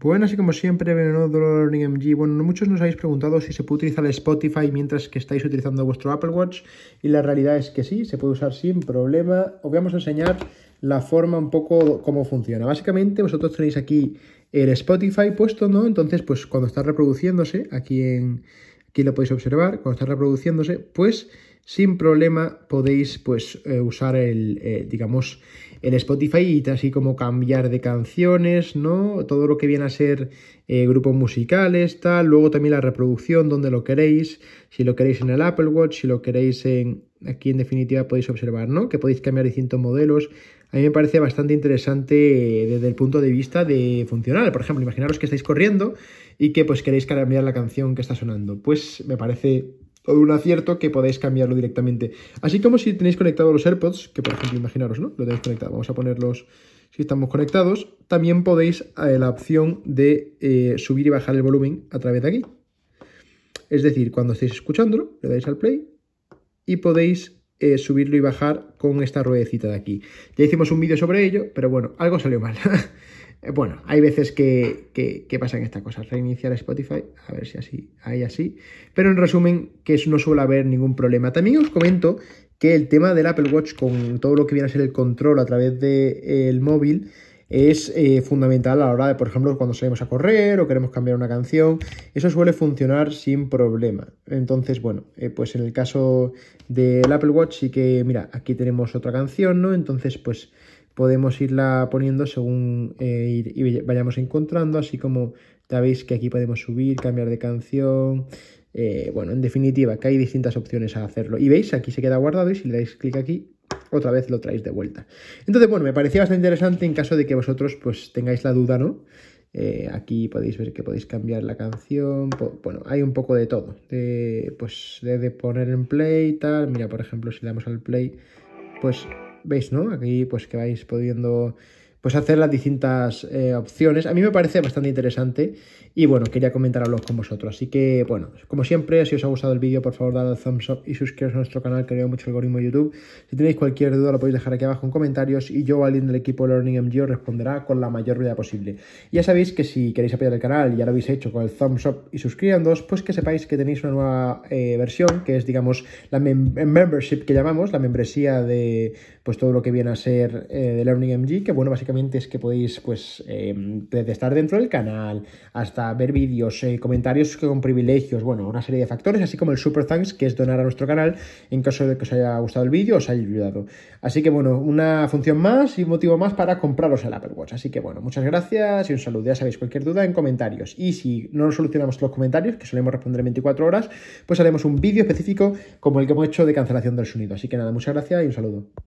Pues bueno, así como siempre, Benenodo Learning MG. Bueno, muchos nos habéis preguntado si se puede utilizar el Spotify mientras que estáis utilizando vuestro Apple Watch y la realidad es que sí, se puede usar sin problema. Os vamos a enseñar la forma un poco cómo funciona. Básicamente vosotros tenéis aquí el Spotify puesto, ¿no? Entonces, pues cuando está reproduciéndose aquí en, Aquí lo podéis observar cuando está reproduciéndose, pues sin problema podéis pues, eh, usar el, eh, digamos, el Spotify, así como cambiar de canciones, ¿no? Todo lo que viene a ser eh, grupos musicales, tal. Luego también la reproducción, donde lo queréis, si lo queréis en el Apple Watch, si lo queréis en... Aquí en definitiva podéis observar, ¿no? Que podéis cambiar distintos modelos, a mí me parece bastante interesante eh, desde el punto de vista de funcional. Por ejemplo, imaginaros que estáis corriendo y que pues queréis cambiar la canción que está sonando. Pues me parece todo un acierto que podéis cambiarlo directamente. Así como si tenéis conectados los AirPods, que por ejemplo, imaginaros, ¿no? Lo tenéis conectado. Vamos a ponerlos si estamos conectados. También podéis eh, la opción de eh, subir y bajar el volumen a través de aquí. Es decir, cuando estéis escuchándolo, le dais al play y podéis eh, subirlo y bajar con esta ruedecita de aquí. Ya hicimos un vídeo sobre ello, pero bueno, algo salió mal. Eh, bueno, hay veces que, que, pasan estas cosas. Reiniciar Spotify, a ver si así, hay así. Pero en resumen, que no suele haber ningún problema. También os comento que el tema del Apple Watch con todo lo que viene a ser el control a través del de, móvil es eh, fundamental a la hora de, por ejemplo, cuando salimos a correr o queremos cambiar una canción. Eso suele funcionar sin problema. Entonces, bueno, eh, pues en el caso del Apple Watch sí que, mira, aquí tenemos otra canción, ¿no? Entonces, pues podemos irla poniendo según eh, vayamos encontrando, así como ya veis que aquí podemos subir, cambiar de canción. bueno, en definitiva, que hay distintas opciones a hacerlo. Y veis, aquí se queda guardado y si le dais clic aquí, otra vez lo traéis de vuelta. Entonces, bueno, me parecía bastante interesante en caso de que vosotros pues tengáis la duda, ¿no? Eh, aquí podéis ver que podéis cambiar la canción. Bueno, hay un poco de todo. De, pues de, de, poner en play y tal. Mira, por ejemplo, si le damos al play, pues veis, ¿no? Aquí pues que vais pudiendo pues hacer las distintas eh, opciones. A mí me parece bastante interesante y bueno, quería comentaros con vosotros. Así que bueno, como siempre, si os ha gustado el vídeo, por favor, dadle al thumbs up y suscribiros a nuestro canal que mucho algoritmo YouTube. Si tenéis cualquier duda, lo podéis dejar aquí abajo en comentarios y yo o alguien del equipo Learning MG responderá con la mayor brevedad posible. Ya sabéis que si queréis apoyar el canal, ya lo habéis hecho con el thumbs up y suscribiéndoos, pues que sepáis que tenéis una nueva eh, versión que es, digamos, la membership que llamamos, la membresía de pues todo lo que viene a ser eh, de Learning MG, que bueno, básicamente es que podéis pues em, desde estar dentro del canal hasta ver vídeos, eh, comentarios con privilegios, bueno, una serie de factores, así como el Super Thanks, que es donar a nuestro canal en caso de que os haya gustado el vídeo, os haya ayudado. Así que bueno, una función más y un motivo más para compraros el Apple Watch. Así que bueno, muchas gracias y un saludo. Ya sabéis, cualquier duda en comentarios. Y si no nos solucionamos los comentarios, que solemos responder en 24 horas, pues haremos un vídeo específico como el que hemos hecho de cancelación del sonido. Así que nada, muchas gracias y un saludo.